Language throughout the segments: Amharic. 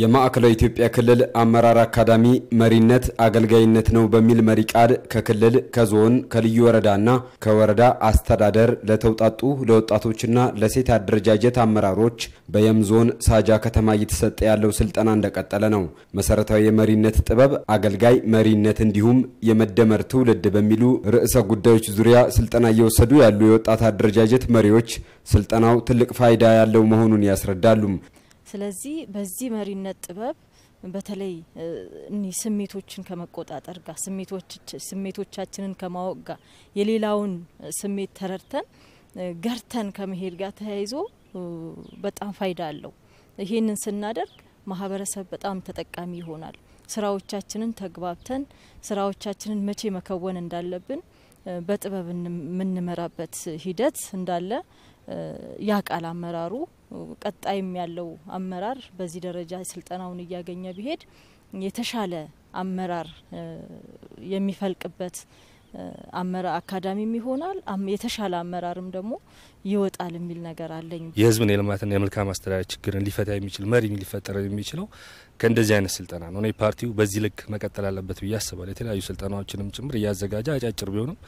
የማዕከላዊ ኢትዮጵያ ክልል አመራር አካዳሚ መሪነት አገልጋይነት ነው በሚል መሪ ቃል ከክልል ከዞን ከልዩ ወረዳና ከወረዳ አስተዳደር ለተውጣጡ ለወጣቶችና ለሴት አደረጃጀት አመራሮች በየም ዞን ሳጃ ከተማ እየተሰጠ ያለው ስልጠና እንደቀጠለ ነው። መሰረታዊ የመሪነት ጥበብ፣ አገልጋይ መሪነት እንዲሁም የመደመር ትውልድ በሚሉ ርዕሰ ጉዳዮች ዙሪያ ስልጠና እየወሰዱ ያሉ የወጣት አደረጃጀት መሪዎች ስልጠናው ትልቅ ፋይዳ ያለው መሆኑን ያስረዳሉ። ስለዚህ በዚህ መሪነት ጥበብ በተለይ እኒህ ስሜቶችን ከመቆጣጠር ጋር ስሜቶቻችንን ከማወቅ ጋር የሌላውን ስሜት ተረድተን ገርተን ከመሄድ ጋር ተያይዞ በጣም ፋይዳ አለው። ይሄንን ስናደርግ ማህበረሰብ በጣም ተጠቃሚ ይሆናል። ስራዎቻችንን ተግባብተን ስራዎቻችንን መቼ መከወን እንዳለብን በጥበብ የምንመራበት ሂደት እንዳለ ያቃል አመራሩ። ቀጣይም ያለው አመራር በዚህ ደረጃ ስልጠናውን እያገኘ ቢሄድ የተሻለ አመራር የሚፈልቅበት አመራ አካዳሚም ይሆናል። የተሻለ አመራርም ደግሞ ይወጣል የሚል ነገር አለኝ። የህዝብን የልማትና የመልካም አስተዳደር ችግርን ሊፈታ የሚችል መሪ ሊፈጠር የሚችለው ከእንደዚህ አይነት ስልጠና ነው። እኔ ፓርቲው በዚህ ልክ መቀጠል አለበት ብዬ አስባለሁ። የተለያዩ ስልጠናዎችንም ጭምር እያዘጋጀ አጫጭር ቢሆንም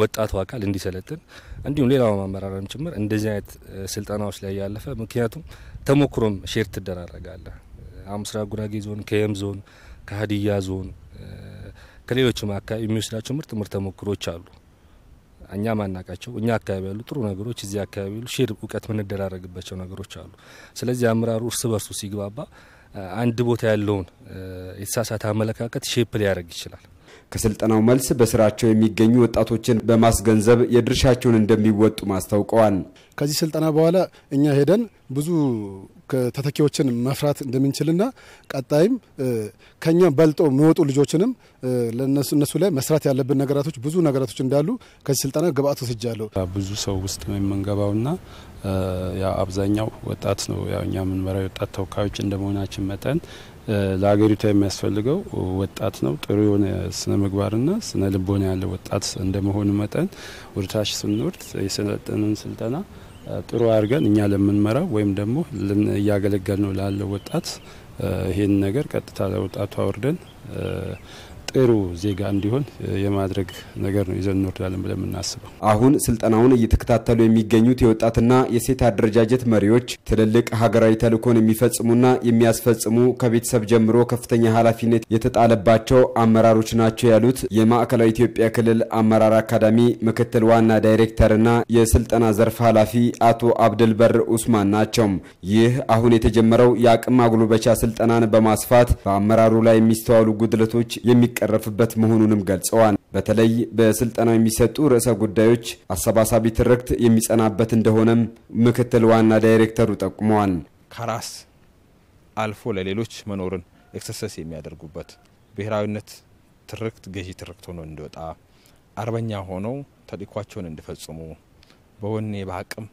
ወጣቱ አካል እንዲሰለጥን እንዲሁም ሌላው አመራርም ጭምር እንደዚህ አይነት ስልጠናዎች ላይ ያለፈ ምክንያቱም ተሞክሮም ሼር ትደራረጋለህ። አምስራ ጉራጌ ዞን ከየም ዞን ከሀዲያ ዞን ከሌሎችም አካባቢ የሚወስዳቸው ምርጥ ምርጥ ተሞክሮች አሉ። እኛ ማናቃቸው እኛ አካባቢ ያሉ ጥሩ ነገሮች እዚህ አካባቢ ያሉ ሼር እውቀት የምንደራረግባቸው ነገሮች አሉ። ስለዚህ አመራሩ እርስ በርሱ ሲግባባ አንድ ቦታ ያለውን የተሳሳተ አመለካከት ሼፕ ሊያደርግ ይችላል። ከስልጠናው መልስ በስራቸው የሚገኙ ወጣቶችን በማስገንዘብ የድርሻቸውን እንደሚወጡ ማስታውቀዋል። ከዚህ ስልጠና በኋላ እኛ ሄደን ብዙ ተተኪዎችን መፍራት እንደምንችልና ቀጣይም ከኛ በልጦ የሚወጡ ልጆችንም እነሱ ላይ መስራት ያለብን ነገራቶች ብዙ ነገራቶች እንዳሉ ከዚህ ስልጠና ግብአት ወስጃለሁ። ብዙ ሰው ውስጥ ነው የምንገባውና አብዛኛው ወጣት ነው። ያው እኛ የምንመራው የወጣት ተወካዮች እንደመሆናችን መጠን ለሀገሪቷ የሚያስፈልገው ወጣት ነው። ጥሩ የሆነ ስነ ምግባርና ስነ ልቦና ያለው ወጣት እንደመሆኑ መጠን ውርታሽ ስንወርድ የሰለጠንን ስልጠና ጥሩ አድርገን እኛ ለምንመራው ወይም ደግሞ እያገለገል ነው ላለው ወጣት ይህን ነገር ቀጥታ ለወጣቱ አውርደን ጥሩ ዜጋ እንዲሆን የማድረግ ነገር ነው ይዘን እንወርዳለን ብለን የምናስበው። አሁን ስልጠናውን እየተከታተሉ የሚገኙት የወጣትና የሴት አደረጃጀት መሪዎች ትልልቅ ሀገራዊ ተልእኮን የሚፈጽሙና የሚያስፈጽሙ ከቤተሰብ ጀምሮ ከፍተኛ ኃላፊነት የተጣለባቸው አመራሮች ናቸው ያሉት የማዕከላዊ ኢትዮጵያ ክልል አመራር አካዳሚ ምክትል ዋና ዳይሬክተርና የስልጠና ዘርፍ ኃላፊ አቶ አብድልበር ኡስማን ናቸው። ይህ አሁን የተጀመረው የአቅም ማጎልበቻ ስልጠናን በማስፋት በአመራሩ ላይ የሚስተዋሉ ጉድለቶች የሚቀ የሚቀረፍበት መሆኑንም ገልጸዋል። በተለይ በስልጠና የሚሰጡ ርዕሰ ጉዳዮች አሰባሳቢ ትርክት የሚጸናበት እንደሆነም ምክትል ዋና ዳይሬክተሩ ጠቁመዋል። ከራስ አልፎ ለሌሎች መኖርን ኤክሰሰስ የሚያደርጉበት ብሔራዊነት ትርክት ገዢ ትርክት ሆኖ እንዲወጣ አርበኛ ሆነው ተልዕኳቸውን እንዲፈጽሙ በወኔ በአቅም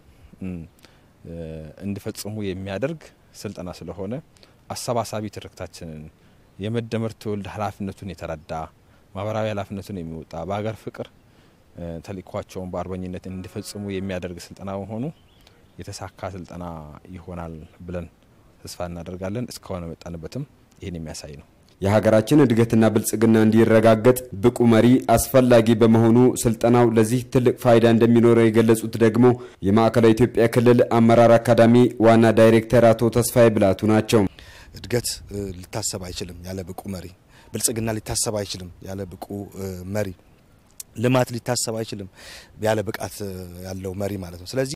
እንዲፈጽሙ የሚያደርግ ስልጠና ስለሆነ አሰባሳቢ ትርክታችንን የመደመር ትውልድ ኃላፊነቱን የተረዳ ማህበራዊ ኃላፊነቱን የሚወጣ በሀገር ፍቅር ተልእኳቸውን በአርበኝነት እንዲፈጽሙ የሚያደርግ ስልጠና መሆኑ የተሳካ ስልጠና ይሆናል ብለን ተስፋ እናደርጋለን። እስካሁን የመጣንበትም ይህን የሚያሳይ ነው። የሀገራችን እድገትና ብልጽግና እንዲረጋገጥ ብቁ መሪ አስፈላጊ በመሆኑ ስልጠናው ለዚህ ትልቅ ፋይዳ እንደሚኖረው የገለጹት ደግሞ የማዕከላዊ ኢትዮጵያ ክልል አመራር አካዳሚ ዋና ዳይሬክተር አቶ ተስፋዬ ብላቱ ናቸው። እድገት ሊታሰብ አይችልም ያለ ብቁ መሪ። ብልጽግና ሊታሰብ አይችልም ያለ ብቁ መሪ። ልማት ሊታሰብ አይችልም ያለ ብቃት ያለው መሪ ማለት ነው። ስለዚህ